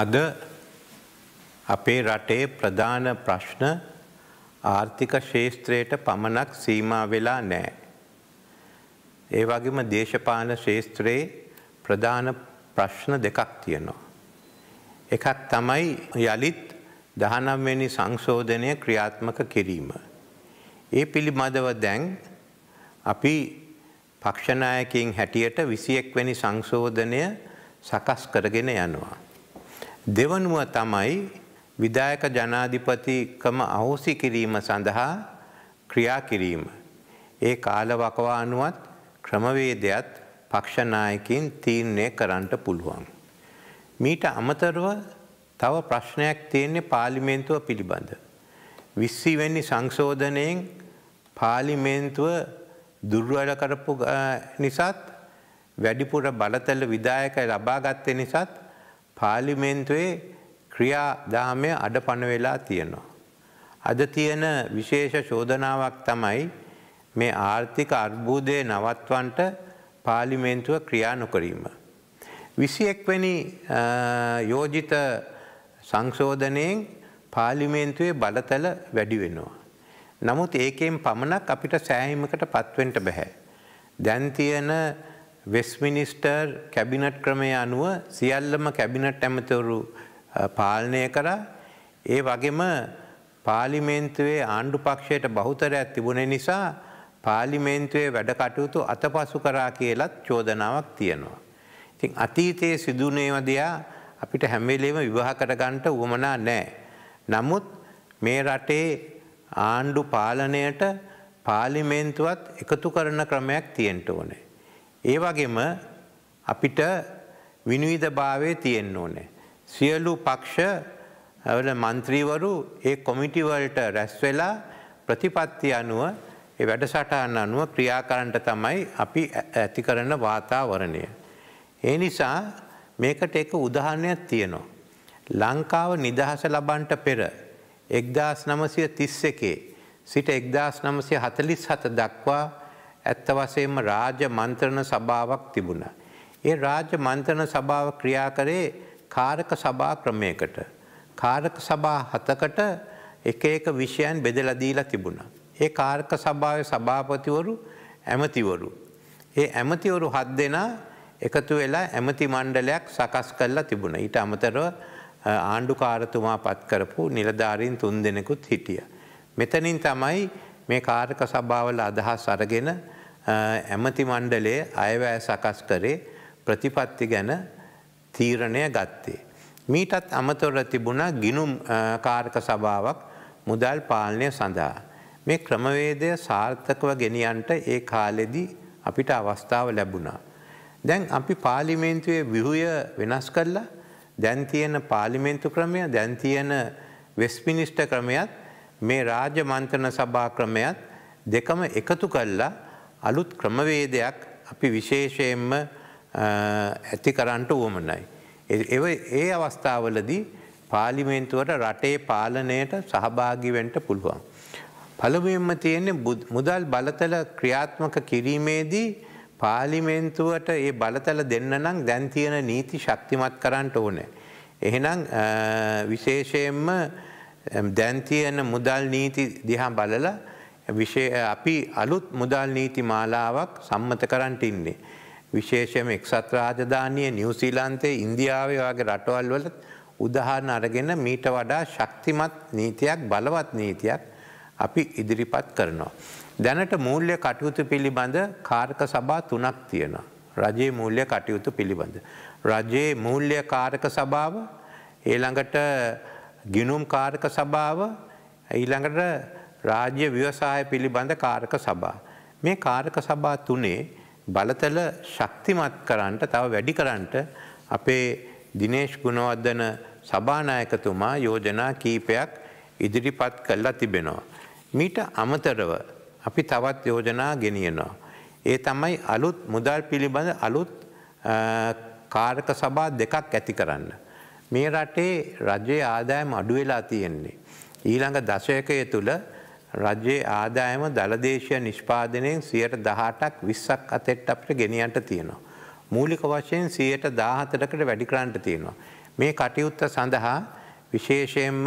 අද අපේ රටේ ප්‍රධාන ප්‍රශ්න ආර්ථික ශේෂත්‍රයට පමණක් සීමා වෙලා නෑ. ඒ වගේම දේශපාන ශේෂත්‍රයේ ප්‍රධාන ප්‍රශ්න දෙකක් තියෙනවා. එකක් තමයි යළිත් දහනම්වැනි සංශෝධනය ක්‍රියාත්මක කිරීම. ඒ පිළිබඳව දැන් අපි පක්ෂනායකින් හැටියට විසියෙක්වැනි සංශෝධනය සකස් කරගෙන යනවා. දෙවනුව තමයි විදායක ජනාධිපතිකම අහෝසි කිරීම සඳහා ක්‍රියා කිරීම. ඒ කාල වකවානුවත් ක්‍රමවේදයත් පක්ෂනායකින් තීරණය කරන්නට පුළුවන්. මීට අමතරව තව ප්‍රශ්නයක් තියෙන්නේ පාලිමේන්තුව පිළිබඳ. විස්සීවෙනි සංශෝධනයෙන් පාලිමේන්තුව දුර්වල කරපු නිසාත් වැඩිපුර බලතල විදායක ලබාගත්තේ නිසාත් පාර්ලිමේන්තුවේ ක්‍රියා දාමය අඩපණ වෙලා තියෙනවා. අද තියෙන විශේෂ ශෝධනාවක් තමයි මේ ආර්ථික අර්බුදය නවත්වන්ට පාලිමේන්තුව ක්‍රියා නොකරීම. විසි එක්වැනි යෝජිත සංශෝධනයෙන් පාලිමේන්තුවේ බලතල වැඩි වෙනවා. නමුත් ඒකෙන් පමණක් අපිට සෑහීමකට පත්වෙන්ට බැහැ. දැන්තියන වෙස්මිනිස්ටර් කැබිනට් ක්‍රමය අනුව සියල්ලම කැබිනට් ඇමතවරු පාලනය කරා ඒ වගේම පාලිමේන්තුවේ ආණ්ඩු පක්ෂයට බහුතරයක් තිබුණේ නිසා පාලිමේන්තුවේ වැඩ කටයුතු අතපසු කරා කියලත් චෝදනාවක් තියෙනවා. ඉතින් අතීතයේ සිදුනේව දෙයා අපිට හැමවෙලේම විවාහ කරගන්නට උවමනා නෑ. නමුත් මේ රටේ ආණ්ඩු පාලනයට පාලිමේන්තුවත් එකතු කරන ක්‍රමයක් තියෙන්ට ඕනේ. ඒ වගේම අපිට විනිවිධභාවය තියෙන්න ඕනේ. සියලු පක්ෂ වල මන්ත්‍රීවරු ඒ කොමිටිවලට රැස් වෙලා ප්‍රතිපත්ති අනුව ඒ වැඩසටහන් අනුව ක්‍රියාකරන්ට තමයි අපි ඇති කරන වාතාවරණය. ඒ නිසා මේකට එක උදාහරණයක් තියෙනවා. ලංකාව නිදහස ලබන්ට පෙර එක්දස් නමසය තිස්ස එකේ සිට එක්දස් නමසය හතලිස් හත දක්වා ඇත්ත වශයෙන්ම රාජ්‍ය මන්ත්‍රණ සභාවක් තිබුණ. ඒ රාජ්‍ය මන්ත්‍රණ සභාව ක්‍රියා කරේ කාරක සභා ක්‍රමයකට. කාරක සභා හතකට එක එක විෂයන් බෙදලා දීලා තිබුණා. ඒ කාර්ක සභාවේ සභාපතිවරු ඇමතිවරු. ඒ ඇමතිවරු හත් දෙනා එකතු වෙලා ඇමති මණ්ඩලයක් සකස් කරලා තිබුණ. ඊට අමතරව ආණ්ඩුකාරතුමා පත් කරපු නිලධාරීන් තුන් දෙනෙකුත් හිටිය. මෙතනින් තමයි මේ කාර්ක සභාවල අදහස් අරගෙන ඇමති මණ්ඩලේ අයවැය සකස් කරේ ප්‍රතිපත්ති ගැන තීරණය ගත්තේ. මීටත් අමතොර තිබුණා ගිනුම් කාර්ක සභාවක් මුදල් පාලනය සඳහා. මේ ක්‍රමවේදය සාර්ථකව ගෙනියන්ට ඒ කාලෙදි අපිට අවස්ථාව ලැබුණා. දැන් අපි පාලිමේන්තුවේ විහුය වෙනස් කරලා දැන් තියෙන පාලිමේන්තු ක්‍රමය දැන් තියෙන වෙස්මිනිිෂ්ට ක්‍රමයත් මේ රාජ්‍ය මන්ත්‍රණ සභා ක්‍රමයත් දෙකම එකතු කල්ලා අලුත් ක්‍රමවේදයක් අපි විශේෂයෙන්ම ඇති කරන්නට වුවමනයි. ඒ අවස්ථාවලදී පාලිමේන්තුවට රටේ පාලනයට සහභාගිවෙන්ට පුළුවන්. පළමුවෙන්ම තියෙන්නේ මුදල් බලතල ක්‍රියාත්මක කිරීමේදී පාලිමේන්තුවට ඒ බලතල දෙන්න නම් දැන් තියෙන නීති ශක්තිමත් කරන්නට ඕනෑ. එහෙනම් විශේෂයෙන්ම දැන්තියන මුදල් නීති දිහා බලල අපි අලුත් මුදල් නීති මාලාවක් සම්මත කරන්ට ඉන්නේ. විශේෂම එක්සත් රාජධානය නිවසීලන්තේ ඉන්දියාවේ වගේ රටවල් වල උදහාරණ අරගෙන මීට වඩා ශක්තිමත් නීතියක් බලවත් නීතියක් අපි ඉදිරිපත් කරනවා. දැනට මූල්‍ය කටයුතු පිළිබඳ කාර්ක සභා තුනක් තියෙනවා. රජයේ මූල්‍ය කටයුතු පිළිබඳ. රජයේ මූල්‍ය කාරක සභාව ඒළඟට ගිනුම් කාරක සභාව ඊළඟට රාජ්‍ය ව්‍යවසාය පිළිබඳ කාරක සභා. මේ කාරක සභා තුනේ බලතල ශක්තිමත් කරන්නට තව වැඩි කරන්නට අපේ දිනේශ් ගුණවර්ධන සභානායකතුමා යෝජනා කීපයක් ඉදිරිපත් කළා තිබෙනවා. මීට අමතරව අපි තවත් යෝජනා ගෙනියනවා. ඒ තමයි අලුත් මුදල් පිළිබඳ අලුත් කාරක සභා දෙකක් ඇති කරන්න. මේ රටේ රජයේ ආදායම අඩුවෙලා තියෙන්නේ. ඊළඟ දශයකය තුළ රජයේ ආදායම දළදේශය නිෂ්පාදනයෙන් සියයට දහටක් විස්සක් අතෙට් අපට ගෙනියන්ට තියෙනවා. මූලික වශයෙන් සියයට දාහතරකට වැඩිකරන්ට තියෙනවා. මේ කටයුත්ත සඳහා විශේෂයෙන්ම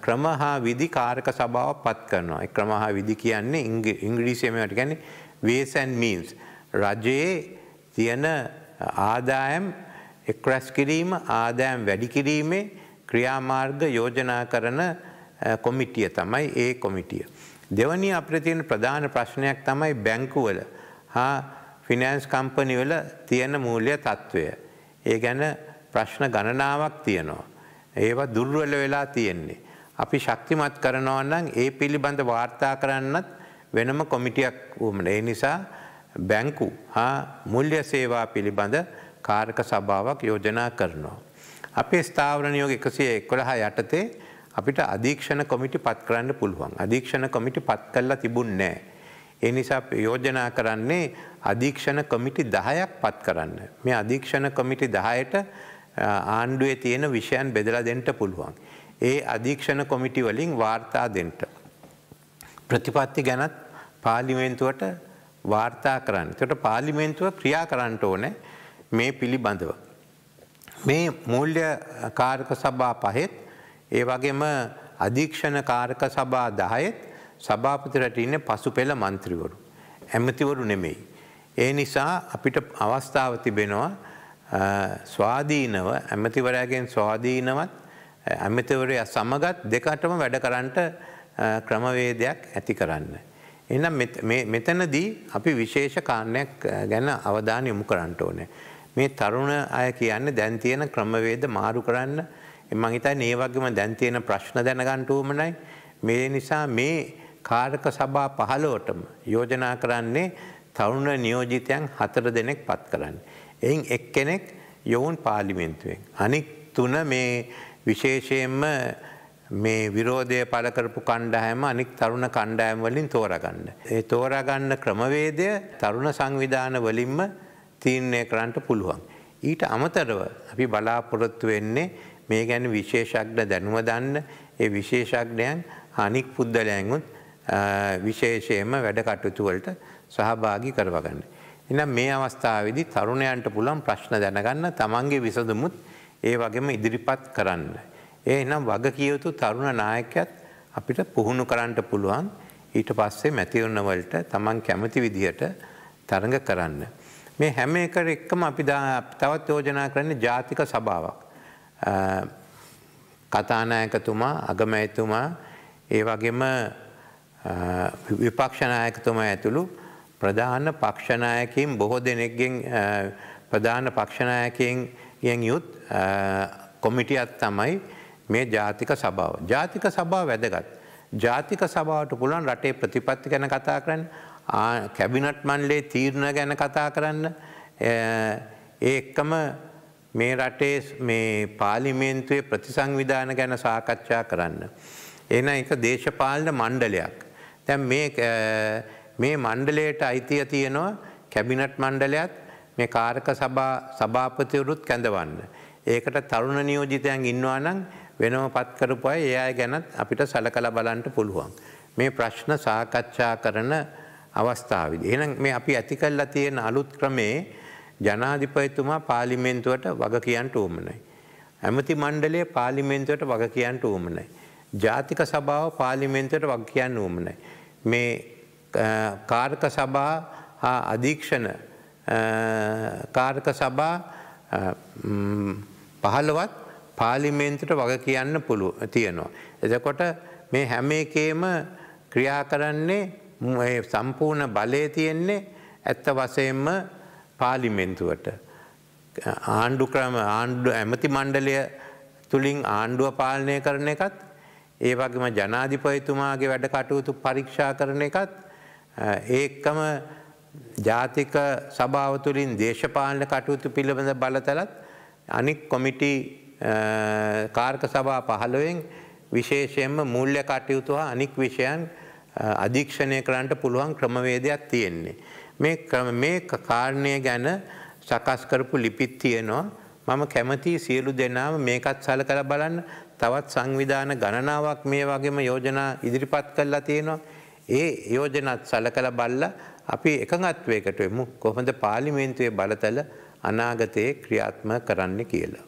ක්‍රම හා විදි කාරක සභාව පත් කරනවා. ක්‍රම හා විදි කියන්නේ ඉංග්‍රීසියමට ගැන වේසන් මීන්ස්. රජයේ තියන ආදායම් එක් රැස් කිරීම ආදෑම් වැඩි කිරීමේ ක්‍රියාමාර්ග යෝජනා කරන කොමිටිය තමයි ඒ කොමිටිය. දෙවනි අපිට තියෙන ප්‍රධාන ප්‍රශ්නයක් තමයි බැංකුවල හා ෆිනෑන්ස් කම්පනිවල තියෙන මූල්‍ය තත්ත්වය. ඒ ගැන ප්‍රශ්න ගණනාවක් තියෙනවා. ඒවා දුර්වල වෙලා තියෙන්නේ. අපි ශක්තිමත් කරනවා නම් ඒ පිළිබඳ වාර්තා කරන්නත් වෙනම කොමිටියක් වුමන. ඒ නිසා බැංකු හා මුල්්‍ය සේවා පිළිබඳ කාරක සභාවක් යෝජනා කරනවා. අපේ ස්ථාවරණයෝග එකසිය එක්කොළහා යටතේ අපිට අධීක්ෂණ කොමිටි පත් කරන්න පුළුවන්. අධීක්ෂණ කොමිටි පත් කල්ලා තිබුන් නෑ. ඒ නිසා යෝජනා කරන්නේ අධීක්ෂණ කොමිටි දහයක් පත් කරන්න. මේ අධීක්ෂණ කොමිටි දහයට ආණ්ඩුවේ තියෙන විෂයන් බෙදලා දෙන්ට පුළුවන්. ඒ අධීක්ෂණ කොමිටි වලින් වාර්තා දෙන්ට. ප්‍රතිපත්ති ගැනත් පාලිමේන්තුවට වාර්තා කරන්න. තොට පාලිමේන්තුව ක්‍රියා කරන්නට ඕනෑ මේ පිළිබඳව. මේ මූල්්‍ය කාරක සභා පහෙත් ඒ වගේම අධීක්ෂණ කාරක සභා දහයෙත් සභාපතිරට ඉන්න පසු පෙළ මන්ත්‍රීවරු. ඇමතිවරු නෙමෙයි. ඒ නිසා අපිට අවස්ථාව තිබෙනවා ස්වාධීනව ඇමතිවරයාගෙන් ස්වාධීනවත් ඇමතිවරය සමගත් දෙකටම වැඩ කරන්නට ක්‍රමවේදයක් ඇති කරන්න. එනම් මෙතනදී අපි විශේෂ කාරණයක් ගැන අවධාන යොමු කරන්නට ඕනේ. මේ තරුණ අය කියන්නේ දැන් තියෙන ක්‍රමවේද මාරු කරන්න මං හිතන්නේ මේ වගේම දැන් තියෙන ප්‍රශ්න දැනගන්න උවමනයි මේ නිසා මේ කාර්ක සභා 15ටම යෝජනා කරන්නේ තරුණ නියෝජිතයන් හතර දෙනෙක් පත් කරන්න. එයින් එක්කෙනෙක් යොවුන් පාර්ලිමේන්තුවෙන්. අනික් තුන මේ විශේෂයෙන්ම මේ විරෝධය පළ කරපු කණ්ඩායම අනික් තරුණ කණ්ඩායම් වලින් තෝරගන්න. ඒ තෝරගන්න ක්‍රමවේදය තරුණ සංවිධාන වලින්ම තීරණය කරන්නට පුළුවන්. ඊට අමතරව අපි බලාපොරොත්තු වෙන්නේ මේ ගැන විශේෂඥ දැනුම දන්න ඒ විශේෂඥයන් අනික් පුද්ගලයන්ුත් විශේෂයෙන්ම වැඩ කටයුතු වලට සහභාගී කරවගන්න. එහෙනම් මේ අවස්ථාවේදී තරුණයන්ට පුළුවන් ප්‍රශ්න දැනගන්න තමන්ගේ විසඳුමුත් ඒ වගේම ඉදිරිපත් කරන්න. එහෙනම් වගකිය යුතු තරුණ නායකයත් අපිට පුහුණු කරන්න පුළුවන්. ඊට පස්සේ මැතිවරණ වලට තමන් කැමති විදිහට තරඟ කරන්න. මේ හැම එක එක්කම අපි තවත් යෝජනා කරන්නේ ජාතික සභාවක්. කතානායකතුමා අගමැතුමා ඒ වගේම විපක්ෂනායකතුමා ඇතුළු ප්‍රධාන පක්ෂනායකින් බොහෝ දෙනෙක්ගෙන් ප්‍රධාන පක්ෂනායකෙන් ගෙන් යුත් කොමිටියත් තමයි මේ ජාතික සභාව. ජාතික සභාව වැදගත්. ජාතික සභාවට පුළුවන් රටේ ප්‍රතිපත්ති ගැන කතා කරන්න කැබිනට් මණ්ඩලේ තීරණ ගැන කතා කරන්න ඒ එක්කම මේ රටේ මේ පාලිමේන්තුවේ ප්‍රතිසංවිධාන ගැන සාකච්ඡා කරන්න. එන එක දේශපාලන මණ්ඩලයක්. දැන් මේ මේ මණ්ඩලයට අයිතිය තියෙනවා කැබිනට් මණ්ඩලයත් මේ කාරක සභා සභාපතිවරුත් කැඳවන්න. ඒකට තරුණ නියෝජිතයන් ඉන්නවා නම් වෙනම පත් කරපු අය ඒ අය ගැනත් අපිට සලකලා බලන්න පුළුවන්. මේ ප්‍රශ්න සාකච්ඡා කරන අවස්ථාවද. එනම් මේ අපි ඇති කල්ලා තියෙන අලුත් ක්‍රමේ ජනාධිපයතුමා පාලිමෙන්තුවට වග කියන්ට ඌමනයි. ඇමති මණ්ඩලේ පාලිමෙන්තුවට වග කියන්ට ඌමනයි. ජාතික සභාව පාලිමෙන්තුවට වග කියන්න ඌමනයි. මේ කාර්ක සභා හා අධීක්ෂණ කාර්ක සභා පහළවත් පාලිමේන්තුට වග කියන්න පුළුව තියෙනවා. එදකොට මේ හැම එකේම ක්‍රියා කරන්නේ සම්පූර්ණ බලය තියෙන්නේ ඇත්ත වසයෙන්ම පාලිමෙන්තුවට. ආණ්ඩු ක්‍රම ආණ්ඩු ඇමති මණ්ඩලය තුළින් ආණ්ඩුව පාලනය කරන එකත් ඒ වගේම ජනාධිපයතුමාගේ වැඩ කටයුතු පරීක්ෂා කරන එකත් ඒකම ජාතික සභාව තුළින් දේශපාලන කටයුතු පිළිබඳ බලතලත් අනික් කොමිටි කාර්ක සභා පහළොවෙන් විශේෂයෙන්ම මුල්්‍ය කටයුතු හා අනික් විෂයන් අධීක්ෂණය කරන්නට පුළුවන් ක්‍රමවේදයක් තියෙන්නේ. මේ මේ කාරණය ගැන සකස් කරපු ලිපිත් තියෙනවා. මම කැමති සියලු දෙනාම මේකත් සලකලා බලන්න තවත් සංවිධාන ගණනාවක් මේ වගේම යෝජනා ඉදිරිපත් කරලා තියෙනවා. ඒ යෝජනාත් සලකලා බලලා අපි එකඟත්වයකට වෙමු. කොහොමද පාර්ලිමේන්තුවේ බලතල අනාගතයේ ක්‍රියාත්මක කරන්න කියලා.